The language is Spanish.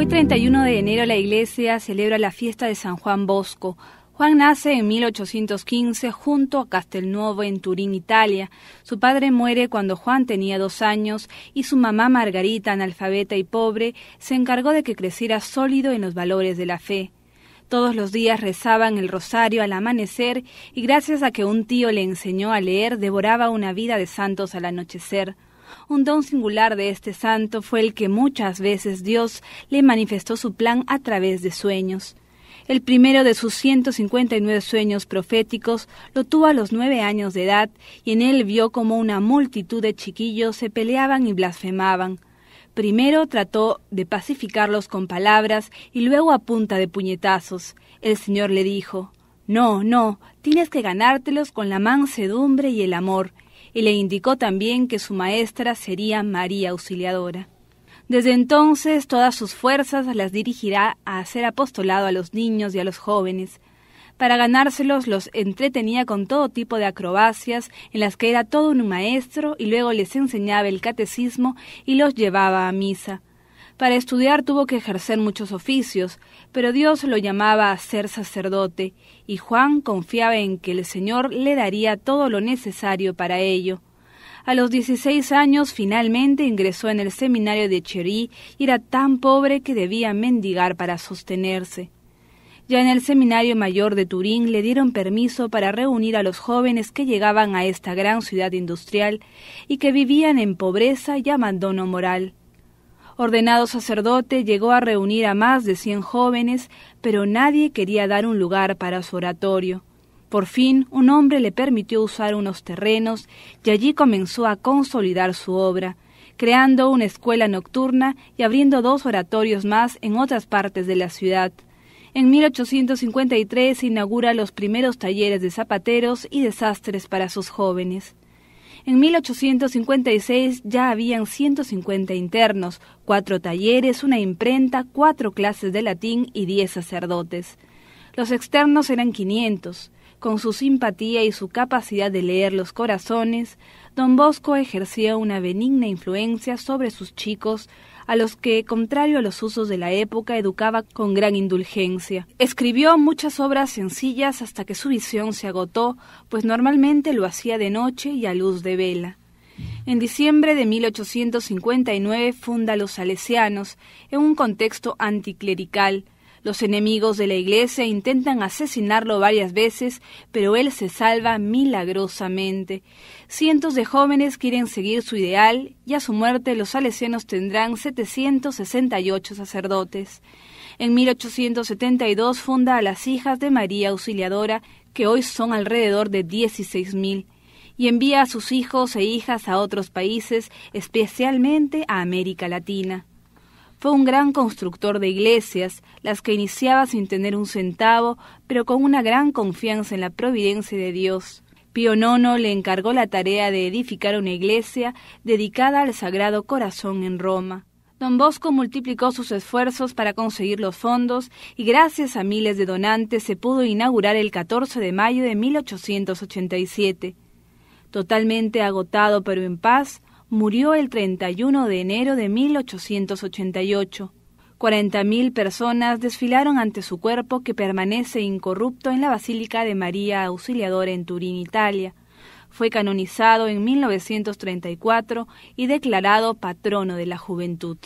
Hoy 31 de enero la iglesia celebra la fiesta de San Juan Bosco. Juan nace en 1815 junto a Castelnuovo en Turín, Italia. Su padre muere cuando Juan tenía dos años y su mamá Margarita, analfabeta y pobre, se encargó de que creciera sólido en los valores de la fe. Todos los días rezaban el rosario al amanecer y gracias a que un tío le enseñó a leer devoraba una vida de santos al anochecer. Un don singular de este santo fue el que muchas veces Dios le manifestó su plan a través de sueños. El primero de sus ciento cincuenta y nueve sueños proféticos lo tuvo a los nueve años de edad y en él vio como una multitud de chiquillos se peleaban y blasfemaban. Primero trató de pacificarlos con palabras y luego a punta de puñetazos. El Señor le dijo, No, no, tienes que ganártelos con la mansedumbre y el amor y le indicó también que su maestra sería María Auxiliadora. Desde entonces todas sus fuerzas las dirigirá a hacer apostolado a los niños y a los jóvenes. Para ganárselos los entretenía con todo tipo de acrobacias en las que era todo un maestro y luego les enseñaba el catecismo y los llevaba a misa. Para estudiar tuvo que ejercer muchos oficios, pero Dios lo llamaba a ser sacerdote, y Juan confiaba en que el Señor le daría todo lo necesario para ello. A los dieciséis años finalmente ingresó en el seminario de Cherí y era tan pobre que debía mendigar para sostenerse. Ya en el seminario mayor de Turín le dieron permiso para reunir a los jóvenes que llegaban a esta gran ciudad industrial y que vivían en pobreza y abandono moral. Ordenado sacerdote, llegó a reunir a más de 100 jóvenes, pero nadie quería dar un lugar para su oratorio. Por fin, un hombre le permitió usar unos terrenos y allí comenzó a consolidar su obra, creando una escuela nocturna y abriendo dos oratorios más en otras partes de la ciudad. En 1853 inaugura los primeros talleres de zapateros y desastres para sus jóvenes. En 1856 ya habían 150 internos, cuatro talleres, una imprenta, cuatro clases de latín y 10 sacerdotes. Los externos eran 500. Con su simpatía y su capacidad de leer los corazones, don Bosco ejercía una benigna influencia sobre sus chicos, a los que, contrario a los usos de la época, educaba con gran indulgencia. Escribió muchas obras sencillas hasta que su visión se agotó, pues normalmente lo hacía de noche y a luz de vela. En diciembre de 1859 funda los Salesianos, en un contexto anticlerical, los enemigos de la iglesia intentan asesinarlo varias veces, pero él se salva milagrosamente. Cientos de jóvenes quieren seguir su ideal y a su muerte los salesianos tendrán 768 sacerdotes. En 1872 funda a las Hijas de María Auxiliadora, que hoy son alrededor de 16.000, y envía a sus hijos e hijas a otros países, especialmente a América Latina. Fue un gran constructor de iglesias, las que iniciaba sin tener un centavo, pero con una gran confianza en la providencia de Dios. Pío IX le encargó la tarea de edificar una iglesia dedicada al Sagrado Corazón en Roma. Don Bosco multiplicó sus esfuerzos para conseguir los fondos y gracias a miles de donantes se pudo inaugurar el 14 de mayo de 1887. Totalmente agotado pero en paz, murió el 31 de enero de 1888. 40.000 personas desfilaron ante su cuerpo que permanece incorrupto en la Basílica de María Auxiliadora en Turín, Italia. Fue canonizado en 1934 y declarado patrono de la juventud.